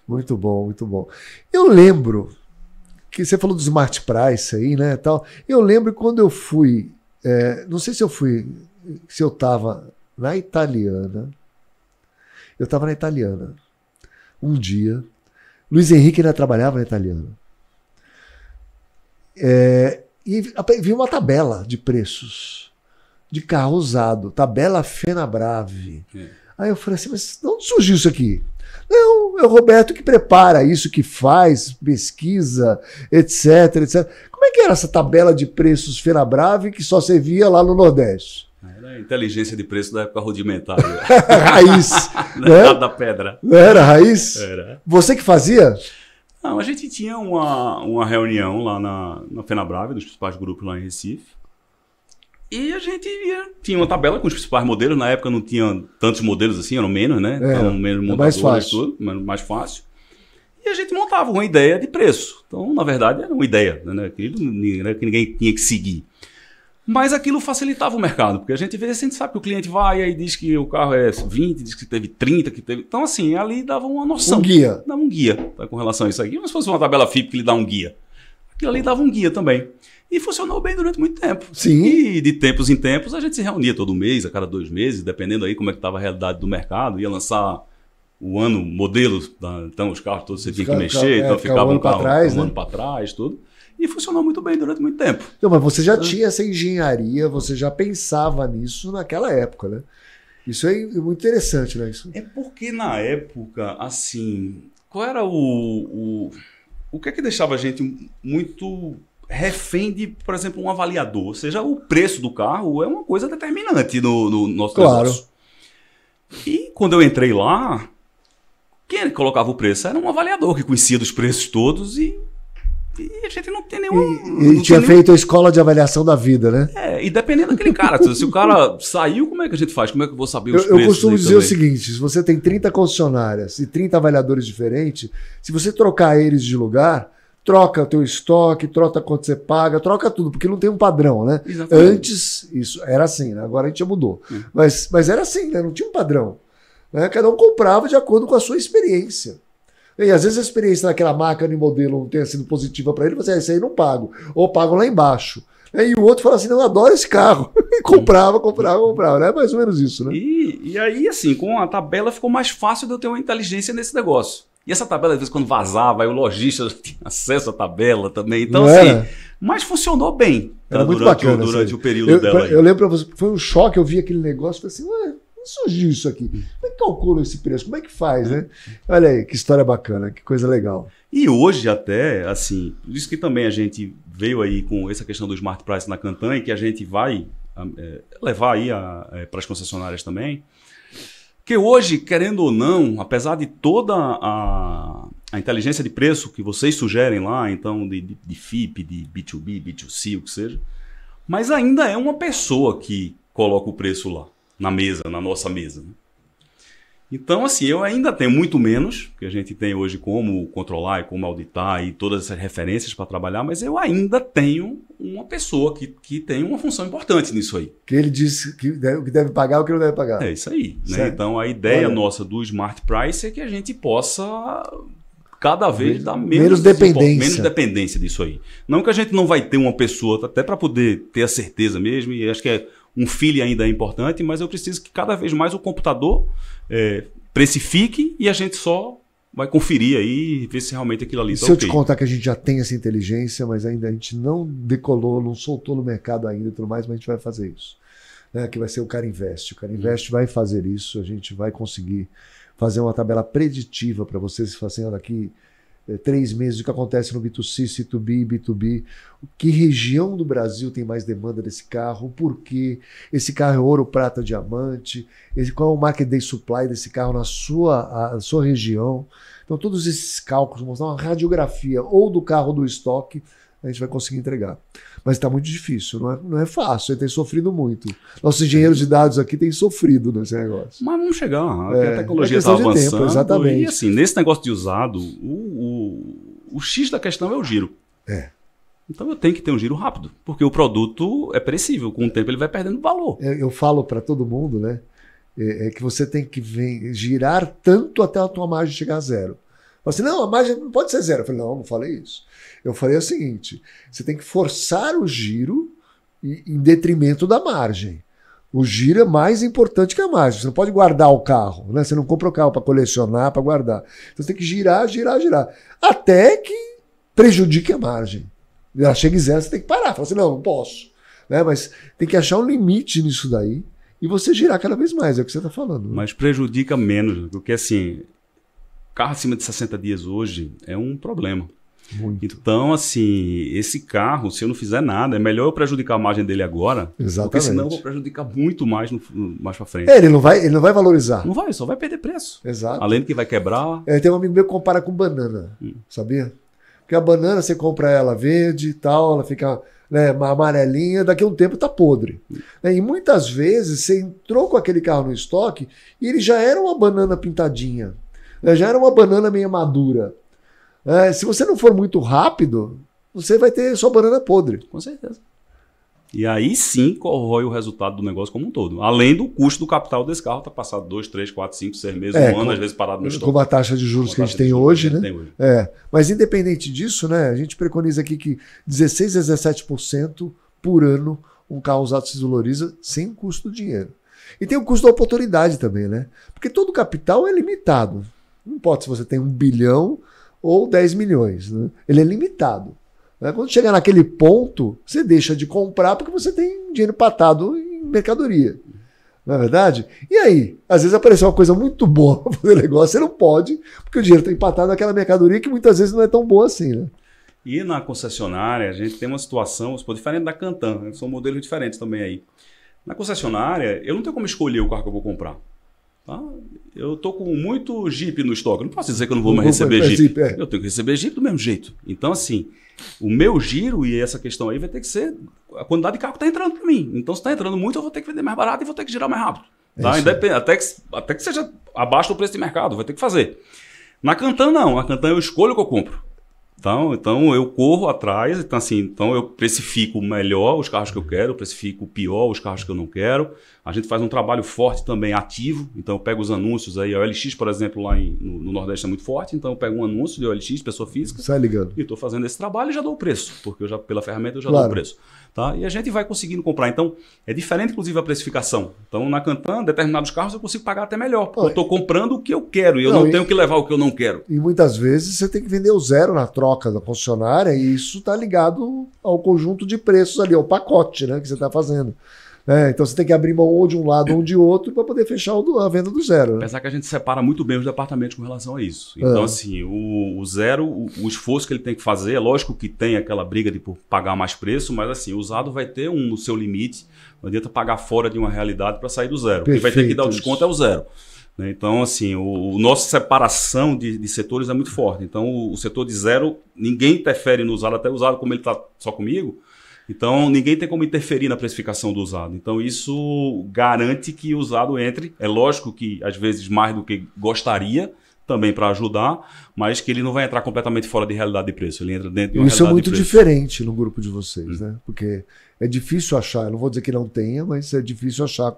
Muito bom, muito bom. Eu lembro que você falou do Smart Price aí, né, tal. Eu lembro quando eu fui é, não sei se eu fui, se eu estava na italiana. Eu estava na italiana. Um dia, Luiz Henrique ainda trabalhava na italiana. É, e vi uma tabela de preços de carro usado, tabela Fenabrave. É. Aí eu falei assim, mas de onde surgiu isso aqui? Não, é o Roberto que prepara isso, que faz, pesquisa, etc, etc. Como é que era essa tabela de preços Fenabrave que só servia lá no Nordeste? Era a inteligência de preço da época rudimentar. Né? (laughs) raiz. né? Da pedra. Era raiz? Era. Você que fazia? Não, a gente tinha uma, uma reunião lá na, na FenaBrave, nos principais grupos lá em Recife. E a gente ia. Tinha uma tabela com os principais modelos. Na época não tinha tantos modelos assim, eram menos, né? É, então, eram menos montadores, é mais fácil. Tudo, mais fácil. E a gente montava uma ideia de preço. Então, na verdade, era uma ideia, né? Que ninguém tinha que seguir. Mas aquilo facilitava o mercado, porque a gente vê, a gente sabe que o cliente vai aí diz que o carro é 20, diz que teve 30, que teve. Então, assim, ali dava uma noção. Um guia. Dava um guia tá, com relação a isso aqui. Mas se fosse uma tabela FIP que lhe dá um guia. Aquilo ali dava um guia também. E funcionou bem durante muito tempo. Sim. E de tempos em tempos a gente se reunia todo mês, a cada dois meses, dependendo aí como é que estava a realidade do mercado. Ia lançar o ano, modelo, então os carros todos você tinha que mexer, então é, então ficava um para trás, um né? ano para trás, tudo. E funcionou muito bem durante muito tempo. Então, mas você já então, tinha essa engenharia, você já pensava nisso naquela época, né? Isso é muito interessante, né? Isso. É porque na época, assim, qual era o, o, o que é que deixava a gente muito refém de, por exemplo, um avaliador. Ou seja, o preço do carro é uma coisa determinante no, no nosso claro. negócio. E quando eu entrei lá, quem colocava o preço? Era um avaliador que conhecia dos preços todos e e a gente não tem nenhum. E, e tinha feito a escola de avaliação da vida, né? É, e dependendo daquele cara. se o cara saiu, como é que a gente faz? Como é que eu vou saber os eu, preços? Eu costumo dizer também? o seguinte: se você tem 30 concessionárias e 30 avaliadores diferentes, se você trocar eles de lugar, troca teu estoque, troca quanto você paga, troca tudo, porque não tem um padrão, né? Exatamente. Antes, isso era assim, né? agora a gente já mudou. É. Mas, mas era assim, né? Não tinha um padrão. Né? Cada um comprava de acordo com a sua experiência. E às vezes a experiência daquela marca e modelo não tenha sido positiva para ele, você, ah, esse aí não pago, ou pago lá embaixo. Né? E o outro fala assim: não, eu adoro esse carro. (laughs) E comprava, comprava, comprava. É mais ou menos isso, né? E, e aí, assim, com a tabela ficou mais fácil de eu ter uma inteligência nesse negócio. E essa tabela, às vezes, quando vazava, aí o lojista (laughs) tinha acesso à tabela também. Então, Não assim, era? mas funcionou bem era tá, muito durante, bacana, o, durante assim. o período eu, dela. Aí. Eu lembro pra você, foi um choque, eu vi aquele negócio e falei assim, ué, não surgiu isso aqui. Como é que calcula esse preço? Como é que faz, né? Olha aí, que história bacana, que coisa legal. E hoje até, assim, isso que também a gente veio aí com essa questão do Smart Price na Cantanha, que a gente vai ah, é, levar aí para é, as concessionárias também, que hoje, querendo ou não, apesar de toda a, a inteligência de preço que vocês sugerem lá, então, de, de, de FIP, de B2B, B2C, o que seja, mas ainda é uma pessoa que coloca o preço lá, na mesa, na nossa mesa. Né? Então, assim, eu ainda tenho muito menos, que a gente tem hoje como controlar e como auditar e todas essas referências para trabalhar, mas eu ainda tenho uma pessoa que, que tem uma função importante nisso aí. Que ele diz que deve, que deve pagar o que não deve pagar. É isso aí. Né? Então, a ideia Olha. nossa do Smart Price é que a gente possa cada vez dá menos, menos dependência. menos dependência disso aí. Não que a gente não vai ter uma pessoa, até para poder ter a certeza mesmo, e acho que é um filho ainda é importante, mas eu preciso que cada vez mais o computador é, precifique e a gente só vai conferir aí e ver se realmente aquilo ali está Se eu te contar que a gente já tem essa inteligência, mas ainda a gente não decolou, não soltou no mercado ainda e tudo mais, mas a gente vai fazer isso. Né? Que vai ser o cara investe. O cara hum. investe vai fazer isso, a gente vai conseguir fazer uma tabela preditiva para vocês, assim, aqui é, eh, três meses, o que acontece no B2C, C2B, B2B, que região do Brasil tem mais demanda desse carro, por quê, esse carro é ouro, prata, diamante, esse, qual é o market day supply desse carro na sua, a, a sua região. Então, todos esses cálculos, mostrar uma radiografia ou do carro do estoque, a gente vai conseguir entregar. Mas está muito difícil, não é, não é fácil, ele tem sofrido muito. Nossos engenheiros de dados aqui têm sofrido nesse negócio. Mas vamos chegar, é, a é tecnologia está tá avançando. Tempo, exatamente. E assim, nesse negócio de usado, o, o, o X da questão é o giro. É. Então eu tenho que ter um giro rápido, porque o produto é perecível, com o tempo ele vai perdendo valor. Eu falo para todo mundo, né? É, é que você tem que girar tanto até a tua margem chegar a zero. Falei assim, não, a margem não pode ser zero. Eu falei, não, não falei isso. Eu falei o seguinte: você tem que forçar o giro em detrimento da margem. O giro é mais importante que a margem. Você não pode guardar o carro, né? Você não compra o carro para colecionar, para guardar. Então você tem que girar, girar, girar. Até que prejudique a margem. Ela chega em zero, você tem que parar. Fala assim, não, não posso. Né? Mas tem que achar um limite nisso daí e você girar cada vez mais, é o que você está falando. Né? Mas prejudica menos, porque assim, carro acima de 60 dias hoje é um problema. Muito. Então, assim, esse carro, se eu não fizer nada, é melhor eu prejudicar a margem dele agora. Exatamente. Porque senão eu vou prejudicar muito mais no, mais pra frente. É, ele não vai, ele não vai valorizar. Não vai, só vai perder preço. Exato. Além do que vai quebrar. É, tem um amigo meu que compara com banana, hum. sabia? Porque a banana você compra ela verde e tal, ela fica né, amarelinha, daqui a um tempo tá podre. Hum. Né, e muitas vezes você entrou com aquele carro no estoque e ele já era uma banana pintadinha. Né? Já era uma banana meio madura. É, se você não for muito rápido, você vai ter sua banana podre. Com certeza. E aí sim corrói o resultado do negócio como um todo. Além do custo do capital desse carro, tá passado dois três quatro cinco seis meses, é, um com, ano, às vezes parado no estoque. Com a taxa de juros que a gente tem hoje, né? Tem hoje. É. Mas independente disso, né? A gente preconiza aqui que 16 a 17% por ano um carro usado se valoriza sem o custo do dinheiro. E tem o custo da oportunidade também, né? Porque todo capital é limitado. Não importa se você tem um bilhão ou 10 milhões. Né? Ele é limitado. Né? Quando chega naquele ponto, você deixa de comprar porque você tem dinheiro patado em mercadoria. Na é verdade? E aí? Às vezes apareceu uma coisa muito boa para fazer negócio, você não pode, porque o dinheiro está empatado naquela mercadoria que muitas vezes não é tão boa assim. Né? E na concessionária, a gente tem uma situação, diferente da Cantan, né? são modelos diferentes também aí. Na concessionária, eu não tenho como escolher o carro que eu vou comprar. Tá? Eu estou com muito Jeep no estoque. Não posso dizer que eu não vou mais receber é Jeep. Jeep é. Eu tenho que receber Jeep do mesmo jeito. Então, assim, o meu giro e essa questão aí vai ter que ser a quantidade de carro que está entrando para mim. Então, se está entrando muito, eu vou ter que vender mais barato e vou ter que girar mais rápido. É tá? É até, que, até que seja abaixo do preço de mercado, vai ter que fazer. Na Cantan, não. Na Cantan eu escolho o que eu compro. Então, então eu corro atrás, então assim, então eu precifico melhor os carros que eu quero, eu precifico pior os carros que eu não quero, a gente faz um trabalho forte também, ativo. Então, eu pego os anúncios aí. A OLX, por exemplo, lá em, no, no, Nordeste é muito forte. Então, eu pego um anúncio de OLX, pessoa física. Sai ligando. E estou fazendo esse trabalho e já dou o preço. Porque eu já, pela ferramenta eu já claro. dou o preço. Tá? E a gente vai conseguindo comprar. Então, é diferente, inclusive, a precificação. Então, na Cantan, determinados carros eu consigo pagar até melhor. ah, eu estou comprando o que eu quero. E eu não, não tenho e, que levar o que eu não quero. E muitas vezes você tem que vender o zero na troca da concessionária. E isso está ligado ao conjunto de preços ali, ao pacote né, que você está fazendo. É, então você tem que abrir mão ou de um lado ou de outro para poder fechar a venda do zero. Né? Apesar que a gente separa muito bem os departamentos com relação a isso. É. Então, é. assim, o, o zero, o, o, esforço que ele tem que fazer, é lógico que tem aquela briga de pagar mais preço, mas assim, o usado vai ter um no seu limite. Não adianta pagar fora de uma realidade para sair do zero. Perfeito. Quem vai ter que dar o desconto é o zero. Né? Então, assim, o, o nossa separação de, de, setores é muito forte. Então, o, o, setor de zero, ninguém interfere no usado, até o usado, como ele está só comigo, então, ninguém tem como interferir na precificação do usado. Então, isso garante que o usado entre. É lógico que, às vezes, mais do que gostaria, também para ajudar, mas que ele não vai entrar completamente fora de realidade de preço. Ele entra dentro de uma Isso é muito diferente no grupo de vocês, hum. né? Porque é difícil achar, eu não vou dizer que não tenha, mas é difícil achar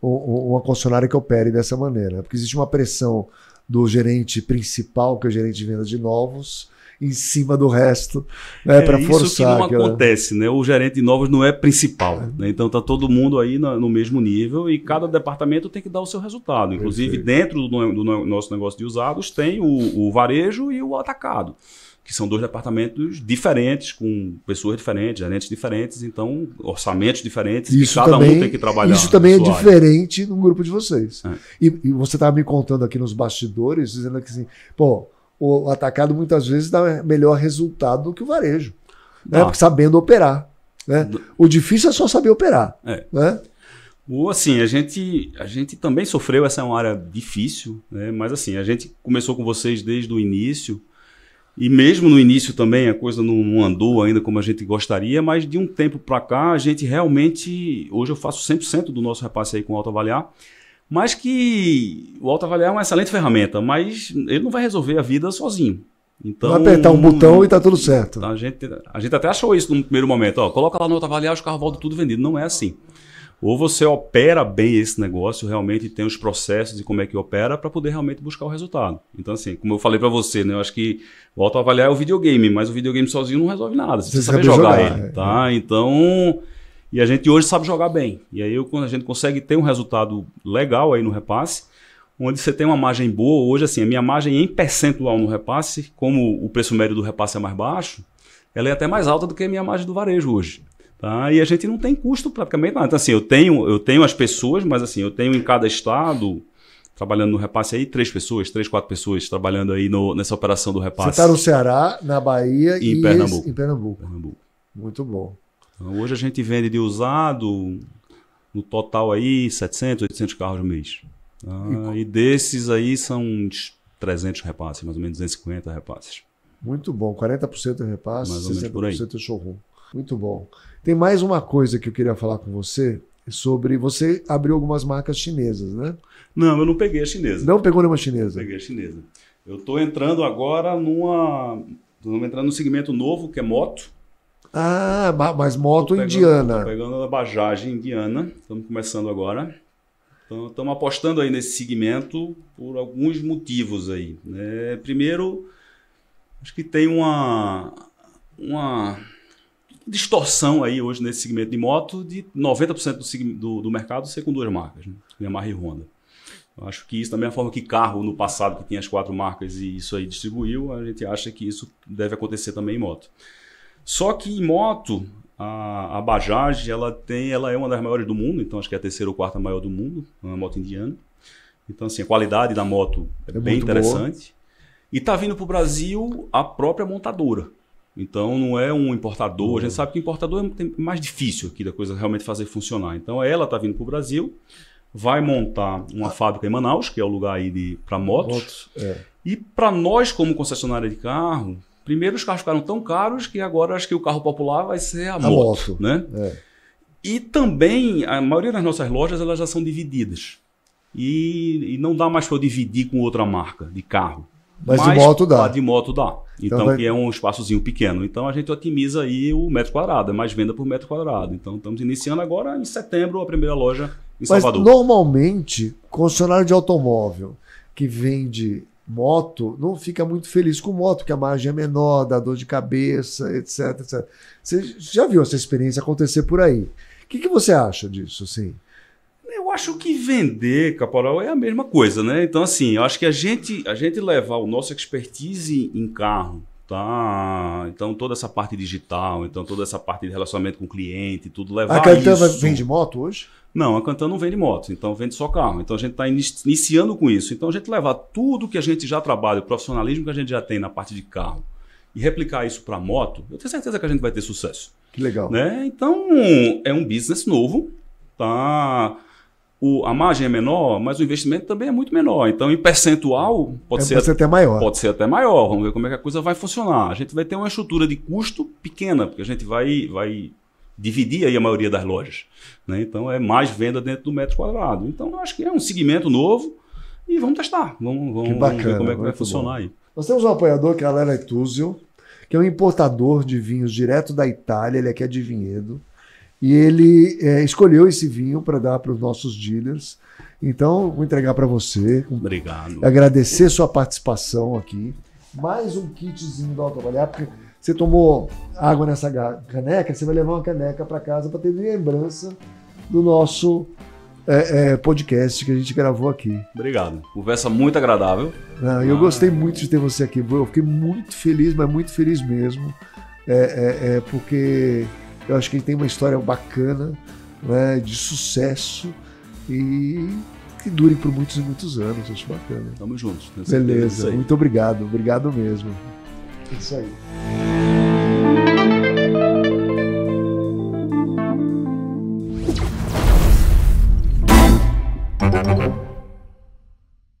uma concessionária que opere dessa maneira. Né? Porque existe uma pressão do gerente principal, que é o gerente de venda de novos, em cima do resto, né, é, para forçar. Isso que não acontece, né? O gerente de novos não é principal, é. né? Então tá todo mundo aí no, no, mesmo nível e cada departamento tem que dar o seu resultado. Inclusive Perfeito. dentro do, do, nosso negócio de usados tem o, o varejo e o atacado que são dois departamentos diferentes, com pessoas diferentes, gerentes diferentes, então orçamentos diferentes, isso e cada também, um tem que trabalhar. Isso também é área. diferente no grupo de vocês. É. E, e, você estava me contando aqui nos bastidores, dizendo que assim, pô, o atacado muitas vezes dá melhor resultado do que o varejo, né? Porque sabendo operar. Né? O difícil é só saber operar. É. Né? O, assim, a gente, a gente também sofreu, essa é uma área difícil, né? mas assim, a gente começou com vocês desde o início, e mesmo no início também a coisa não, não andou ainda como a gente gostaria, mas de um tempo para cá a gente realmente, hoje eu faço 100% do nosso repasse aí com Alto Avaliar, mas que o autoavaliar é uma excelente ferramenta, mas ele não vai resolver a vida sozinho. Então, vai apertar um botão e tá tudo certo. A gente, a gente até achou isso no primeiro momento. Ó, coloca lá no autoavaliar, os carros voltam tudo vendido. Não é assim. Ou você opera bem esse negócio, realmente tem os processos e como é que opera para poder realmente buscar o resultado. Então, assim, como eu falei para você, né, eu acho que o autoavaliar é o videogame, mas o videogame sozinho não resolve nada. Você, precisa sabe jogar, jogar ele. É. Tá? Então... E a gente hoje sabe jogar bem. E aí quando a gente consegue ter um resultado legal aí no repasse, onde você tem uma margem boa, hoje assim, a minha margem em percentual no repasse, como o preço médio do repasse é mais baixo, ela é até mais alta do que a minha margem do varejo hoje. Tá? E a gente não tem custo praticamente nada. Então, assim, eu tenho, eu tenho as pessoas, mas assim, eu tenho em cada estado, trabalhando no repasse aí, três pessoas, três, quatro pessoas trabalhando aí no, nessa operação do repasse. Você está no Ceará, na Bahia e, e em Pernambuco. Em Pernambuco. Pernambuco. Muito bom. Hoje a gente vende de usado no total aí 700, 800 carros no mês. Ah, e desses aí são uns 300 repasses, mais ou menos 250 repasses. Muito bom, 40% é repasse, mais 60% é showroom. Muito bom. Tem mais uma coisa que eu queria falar com você sobre você abriu algumas marcas chinesas, né? Não, eu não peguei a chinesa. Não pegou nenhuma chinesa. Peguei a chinesa. Eu estou entrando agora numa, tô entrando num segmento novo que é moto. Ah, mas moto pegando, indiana. Pegando a bajagem indiana, estamos começando agora. Então, estamos apostando aí nesse segmento por alguns motivos aí. Né? Primeiro, acho que tem uma, uma distorção aí hoje nesse segmento de moto de 90% do, do, do mercado ser com duas marcas, né? Yamaha e Honda. Eu acho que isso, da mesma forma que carro no passado que tinha as quatro marcas e isso aí distribuiu, a gente acha que isso deve acontecer também em moto. Só que em moto, a, a Bajaj, ela tem, ela é uma das maiores do mundo, então acho que é a terceira ou quarta maior do mundo, uma moto indiana. Então assim, a qualidade da moto é, é bem interessante. Boa. E está vindo para o Brasil a própria montadora. Então não é um importador, uhum. a gente uhum. sabe que importador é mais difícil aqui da coisa realmente fazer funcionar. Então ela está vindo para o Brasil, vai montar uma ah. fábrica em Manaus, que é o lugar aí para motos. motos é. E para nós como concessionária de carro, Primeiro, os carros ficaram tão caros que agora acho que o carro popular vai ser a, a moto, moto. Né? É. E também, a maioria das nossas lojas elas já são divididas. E, e não dá mais para dividir com outra marca de carro. Mas, Mas de moto dá. De moto dá. Então, então vai... que é um espaçozinho pequeno. Então, a gente otimiza aí o metro quadrado, é mais venda por metro quadrado. Então, estamos iniciando agora em setembro a primeira loja em Mas Salvador. Mas, normalmente, concessionário de automóvel que vende moto, não fica muito feliz com moto, porque a margem é menor, dá dor de cabeça, etc, etc. Você já viu essa experiência acontecer por aí. O que, que você acha disso, assim? Eu acho que vender, Caporal, é a mesma coisa, né? Então, assim, eu acho que a gente, a gente levar o nosso expertise em carro Tá, então toda essa parte digital, então toda essa parte de relacionamento com o cliente, tudo levar a Cantan isso. vende moto hoje? Não, a Cantan não vende moto, então vende só carro. Então a gente está iniciando com isso. Então a gente levar tudo que a gente já trabalha, o profissionalismo que a gente já tem na parte de carro e replicar isso para moto, eu tenho certeza que a gente vai ter sucesso. Que legal. Né? Então é um business novo, tá? o, a margem é menor, mas o investimento também é muito menor. Então, em percentual, pode, é, ser, pode ser até maior. Pode ser até maior. Vamos ver como é que a coisa vai funcionar. A gente vai ter uma estrutura de custo pequena, porque a gente vai, vai dividir aí a maioria das lojas. Né? Então, é mais venda dentro do metro quadrado. Então, eu acho que é um segmento novo e vamos testar. Vamos, vamos, bacana, vamos ver como é que vai funcionar bom. aí. Nós temos um apoiador que é a Lera Etuzio, que é um importador de vinhos direto da Itália, ele é aqui é de Vinhedo. E ele é, escolheu esse vinho para dar para os nossos dealers. Então, vou entregar para você. Obrigado. Agradecer sua participação aqui. Mais um kitzinho do Autoavaliar, porque você tomou água nessa caneca, você vai levar uma caneca para casa para ter lembrança do nosso é, é, podcast que a gente gravou aqui. Obrigado. Conversa muito agradável. eu ah. gostei muito de ter você aqui. Eu fiquei muito feliz, mas muito feliz mesmo. É, é, é porque eu acho que ele tem uma história bacana, né, de sucesso e que dure por muitos e muitos anos. Acho bacana. Tamo juntos. Beleza, muito obrigado. Obrigado mesmo. É isso aí.